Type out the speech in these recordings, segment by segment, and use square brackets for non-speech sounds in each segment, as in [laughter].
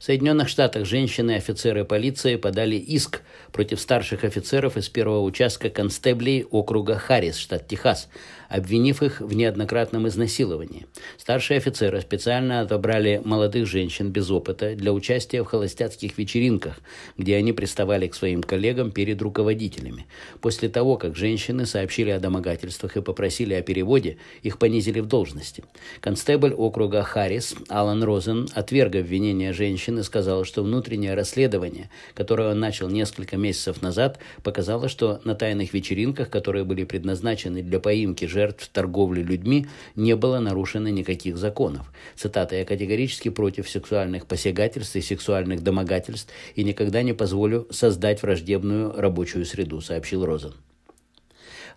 В Соединенных Штатах женщины офицеры полиции подали иск против старших офицеров из первого участка констеблей округа Харрис, штат Техас, обвинив их в неоднократном изнасиловании. Старшие офицеры специально отобрали молодых женщин без опыта для участия в холостяцких вечеринках, где они приставали к своим коллегам перед руководителями. После того, как женщины сообщили о домогательствах и попросили о переводе, их понизили в должности. Констебль округа Харрис Алан Розен, отверг обвинение женщины, сказал, что внутреннее расследование, которое он начал несколько месяцев назад, показало, что на тайных вечеринках, которые были предназначены для поимки жертв, жертв торговли людьми не было нарушено никаких законов. Цитата «Я категорически против сексуальных посягательств и сексуальных домогательств и никогда не позволю создать враждебную рабочую среду», сообщил Розен.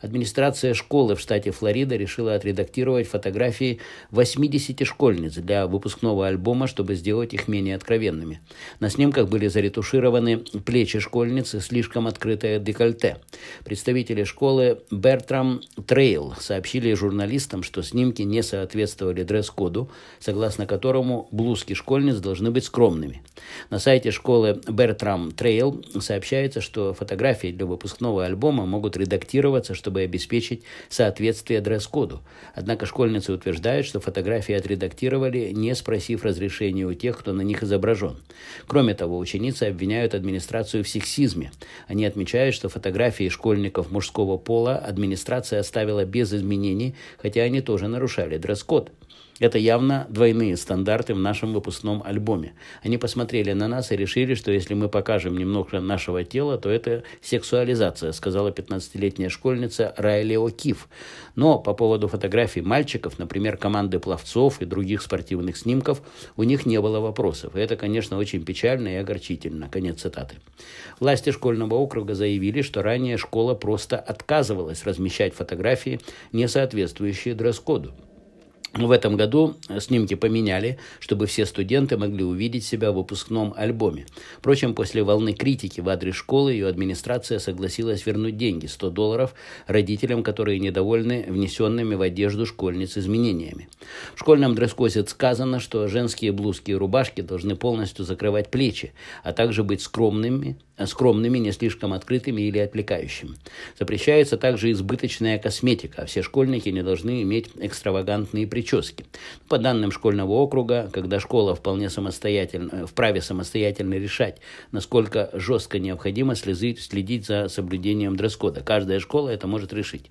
Администрация школы в штате Флорида решила отредактировать фотографии 80 школьниц для выпускного альбома, чтобы сделать их менее откровенными. На снимках были заретушированы плечи школьницы, слишком открытое декольте. Представители школы Бертрам Трейл сообщили журналистам, что снимки не соответствовали дресс-коду, согласно которому блузки школьниц должны быть скромными. На сайте школы Бертрам Трейл сообщается, что фотографии для выпускного альбома могут редактироваться, чтобы обеспечить соответствие дресс-коду. Однако школьницы утверждают, что фотографии отредактировали, не спросив разрешения у тех, кто на них изображен. Кроме того, ученицы обвиняют администрацию в сексизме. Они отмечают, что фотографии школьников мужского пола администрация оставила без изменений, хотя они тоже нарушали дресс-код. Это явно двойные стандарты в нашем выпускном альбоме. Они посмотрели на нас и решили, что если мы покажем немного нашего тела, то это сексуализация, сказала 15-летняя школьница Райли О'Киф. Но по поводу фотографий мальчиков, например, команды пловцов и других спортивных снимков, у них не было вопросов. это, конечно, очень печально и огорчительно. Конец цитаты. Власти школьного округа заявили, что ранее школа просто отказывалась размещать фотографии, не соответствующие дресс-коду. Но В этом году снимки поменяли, чтобы все студенты могли увидеть себя в выпускном альбоме. Впрочем, после волны критики в адрес школы ее администрация согласилась вернуть деньги – 100 долларов – родителям, которые недовольны внесенными в одежду школьниц изменениями. В школьном дресс-коде сказано, что женские блузки и рубашки должны полностью закрывать плечи, а также быть скромными, скромными, не слишком открытыми или отвлекающими. Запрещается также избыточная косметика, а все школьники не должны иметь экстравагантные причины прически. По данным школьного округа, когда школа вполне самостоятельно, э, вправе самостоятельно решать, насколько жестко необходимо следить за соблюдением дресс-кода. Каждая школа это может решить.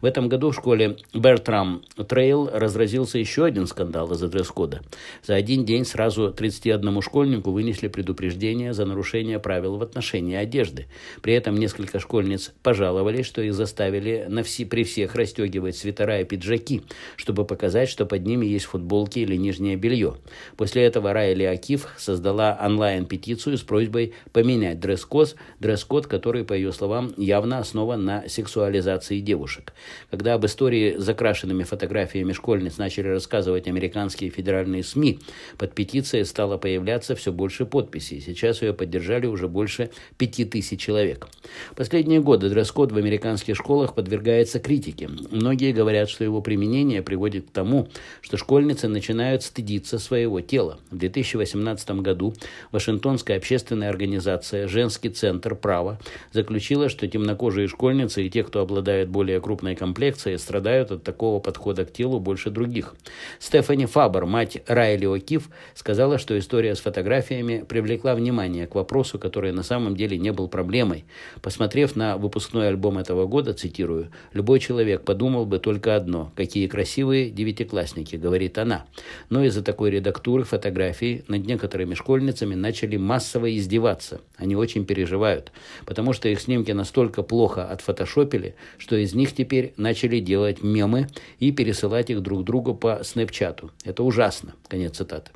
В этом году в школе Бертрам Трейл разразился еще один скандал из-за дресс-кода. За один день сразу 31 школьнику вынесли предупреждение за нарушение правил в отношении одежды. При этом несколько школьниц пожаловались, что их заставили на все, при всех расстегивать свитера и пиджаки, чтобы показать, что под ними есть футболки или нижнее белье. После этого Райли Акиф создала онлайн-петицию с просьбой поменять дресс-код, дресс-код, который, по ее словам, явно основан на сексуализации девушек. Когда об истории с закрашенными фотографиями школьниц начали рассказывать американские федеральные СМИ, под петицией стало появляться все больше подписей. Сейчас ее поддержали уже больше пяти тысяч человек. Последние годы дресс-код в американских школах подвергается критике. Многие говорят, что его применение приводит к тому, что школьницы начинают стыдиться своего тела. В 2018 году Вашингтонская общественная организация «Женский центр права» заключила, что темнокожие школьницы и те, кто обладает более крупной комплекцией, страдают от такого подхода к телу больше других. Стефани Фабер, мать Райли О'Кив, сказала, что история с фотографиями привлекла внимание к вопросу, который на самом деле не был проблемой. Посмотрев на выпускной альбом этого года, цитирую, «Любой человек подумал бы только одно – какие красивые девятиклассники одноклассники, говорит она. Но из-за такой редактуры фотографии над некоторыми школьницами начали массово издеваться. Они очень переживают, потому что их снимки настолько плохо отфотошопили, что из них теперь начали делать мемы и пересылать их друг другу по снэпчату. Это ужасно. Конец цитаты.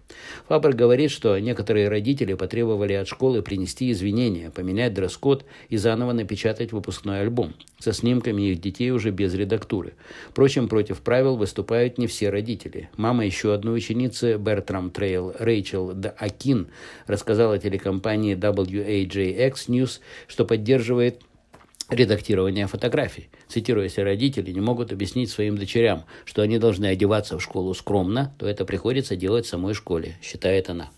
Фабр говорит, что некоторые родители потребовали от школы принести извинения, поменять дресс-код и заново напечатать выпускной альбом со снимками их детей уже без редактуры. Впрочем, против правил выступают не все все родители. Мама еще одной ученицы Бертрам Трейл Рэйчел Д'Акин рассказала телекомпании WAJX News, что поддерживает редактирование фотографий. Цитирую, если родители не могут объяснить своим дочерям, что они должны одеваться в школу скромно, то это приходится делать самой школе, считает она.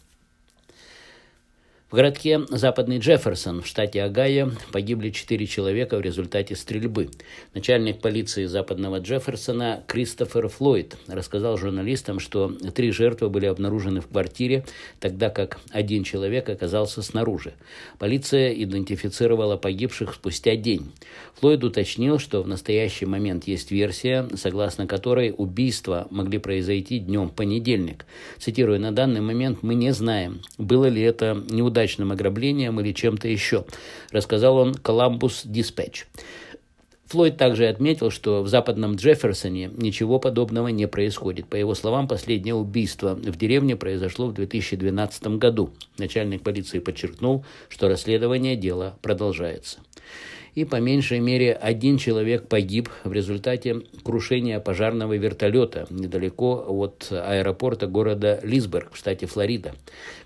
В городке Западный Джефферсон в штате Огайо погибли четыре человека в результате стрельбы. Начальник полиции Западного Джефферсона Кристофер Флойд рассказал журналистам, что три жертвы были обнаружены в квартире, тогда как один человек оказался снаружи. Полиция идентифицировала погибших спустя день. Флойд уточнил, что в настоящий момент есть версия, согласно которой убийства могли произойти днем в понедельник. Цитирую, на данный момент мы не знаем, было ли это неудачно неудачным ограблением или чем-то еще, рассказал он Columbus Dispatch. Флойд также отметил, что в западном Джефферсоне ничего подобного не происходит. По его словам, последнее убийство в деревне произошло в 2012 году. Начальник полиции подчеркнул, что расследование дела продолжается и по меньшей мере один человек погиб в результате крушения пожарного вертолета недалеко от аэропорта города Лисберг в штате Флорида.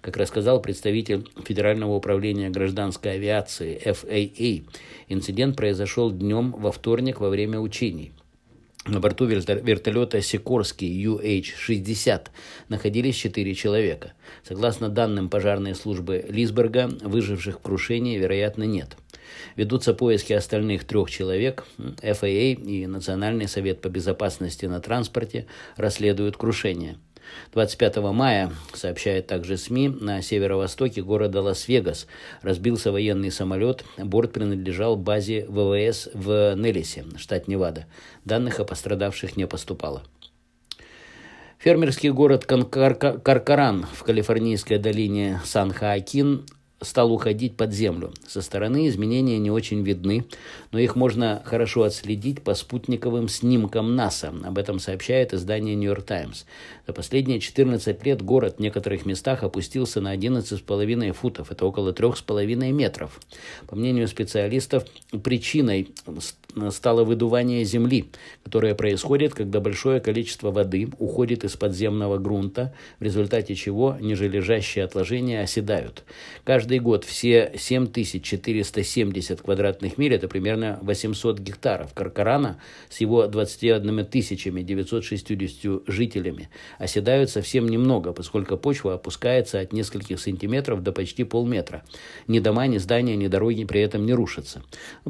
Как рассказал представитель Федерального управления гражданской авиации FAA, а а, инцидент произошел днем во вторник во время учений. На борту вертолета Сикорский UH-60 находились четыре человека. Согласно данным пожарной службы Лисберга, выживших в крушении, вероятно, нет – Ведутся поиски остальных трех человек. FAA а а и Национальный совет по безопасности на транспорте расследуют крушение. 25 мая, сообщает также СМИ, на северо-востоке города Лас-Вегас разбился военный самолет. Борт принадлежал базе ВВС в Неллисе, штат Невада. Данных о пострадавших не поступало. Фермерский город Каркаран в калифорнийской долине сан хаакин стал уходить под землю. Со стороны изменения не очень видны, но их можно хорошо отследить по спутниковым снимкам НАСА. Об этом сообщает издание New York Times. За последние 14 лет город в некоторых местах опустился на 11,5 футов. Это около 3,5 метров. По мнению специалистов, причиной Э, стало выдувание земли, которое происходит, когда большое количество воды уходит из подземного грунта, в результате чего нижележащие отложения оседают. Каждый год все 7470 квадратных миль, это примерно 800 гектаров Каркарана с его 21 960 жителями, оседают совсем немного, поскольку почва опускается от нескольких сантиметров до почти полметра. Ни дома, ни здания, ни дороги при этом не рушатся.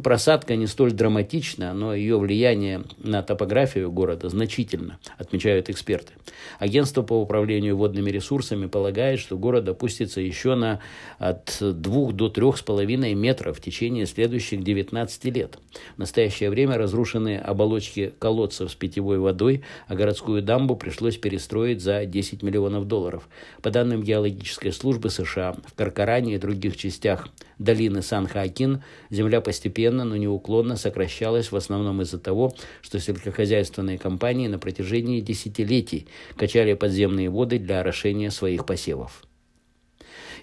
Просадка не столь драматична, антично, но ее влияние на топографию города значительно, отмечают эксперты. Агентство по управлению водными ресурсами полагает, что город опустится еще на от 2 до 3,5 метров в течение следующих 19 лет. В настоящее время разрушены оболочки колодцев с питьевой водой, а городскую дамбу пришлось перестроить за 10 миллионов долларов. По данным геологической службы США, в Каркаране и других частях долины Сан-Хоакин земля постепенно, но неуклонно сокращается ощущалось в основном из-за того, что сельскохозяйственные компании на протяжении десятилетий качали подземные воды для орошения своих посевов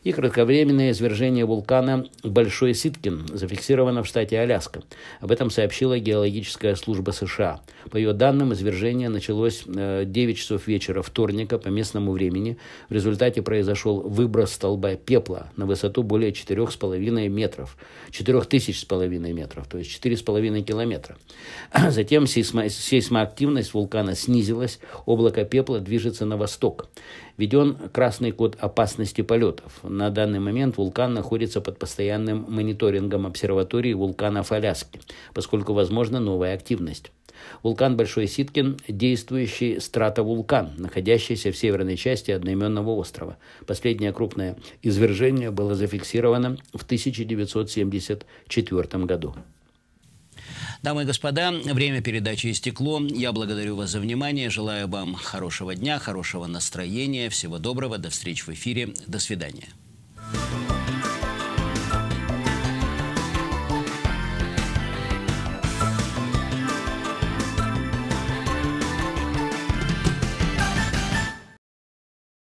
и кратковременное извержение вулкана Большой Ситкин, зафиксировано в штате Аляска. Об этом сообщила Геологическая служба США. По ее данным, извержение началось 9 э, часов вечера вторника по местному времени. В результате произошел выброс столба пепла на высоту более 4,5 метров, 4000,5 метров, то есть 4,5 километра. [clears throat] Затем сейсмо, сейсмоактивность вулкана снизилась, облако пепла движется на восток введен красный код опасности полетов. На данный момент вулкан находится под постоянным мониторингом обсерватории вулканов Аляски, поскольку возможна новая активность. Вулкан Большой Ситкин – действующий стратовулкан, находящийся в северной части одноименного острова. Последнее крупное извержение было зафиксировано в 1974 году. Дамы и господа, время передачи истекло. Я благодарю вас за внимание. Желаю вам хорошего дня, хорошего настроения. Всего доброго. До встреч в эфире. До свидания.